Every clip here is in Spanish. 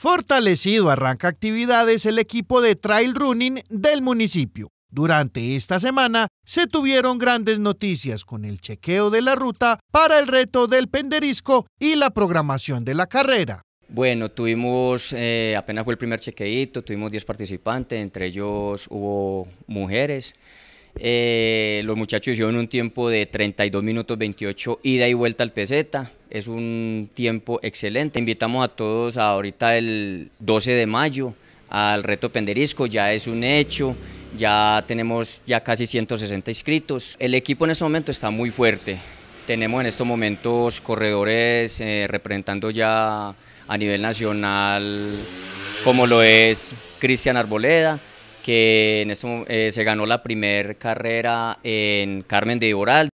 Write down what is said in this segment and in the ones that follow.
Fortalecido arranca actividades el equipo de trail running del municipio. Durante esta semana se tuvieron grandes noticias con el chequeo de la ruta para el reto del penderisco y la programación de la carrera. Bueno, tuvimos, eh, apenas fue el primer chequeito, tuvimos 10 participantes, entre ellos hubo mujeres. Eh, los muchachos hicieron un tiempo de 32 minutos 28 ida y vuelta al peseta es un tiempo excelente. Invitamos a todos a ahorita el 12 de mayo al reto Penderisco, ya es un hecho, ya tenemos ya casi 160 inscritos. El equipo en este momento está muy fuerte, tenemos en estos momentos corredores eh, representando ya a nivel nacional, como lo es Cristian Arboleda, que en esto, eh, se ganó la primera carrera en Carmen de Oral.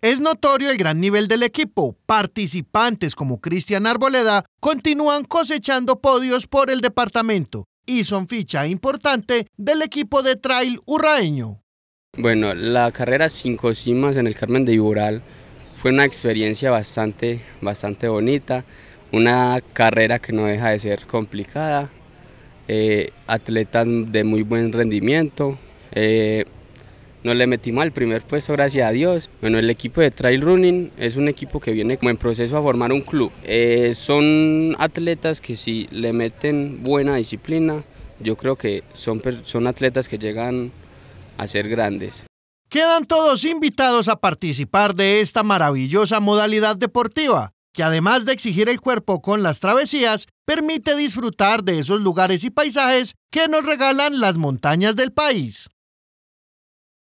Es notorio el gran nivel del equipo. Participantes como Cristian Arboleda continúan cosechando podios por el departamento y son ficha importante del equipo de trail urraeño. Bueno, la carrera Cinco Cimas en el Carmen de Iboral fue una experiencia bastante, bastante bonita, una carrera que no deja de ser complicada, eh, atletas de muy buen rendimiento, eh, no le metimos al primer puesto, gracias a Dios. Bueno, el equipo de Trail Running es un equipo que viene como en proceso a formar un club. Eh, son atletas que si le meten buena disciplina, yo creo que son, son atletas que llegan a ser grandes. Quedan todos invitados a participar de esta maravillosa modalidad deportiva, que además de exigir el cuerpo con las travesías, permite disfrutar de esos lugares y paisajes que nos regalan las montañas del país.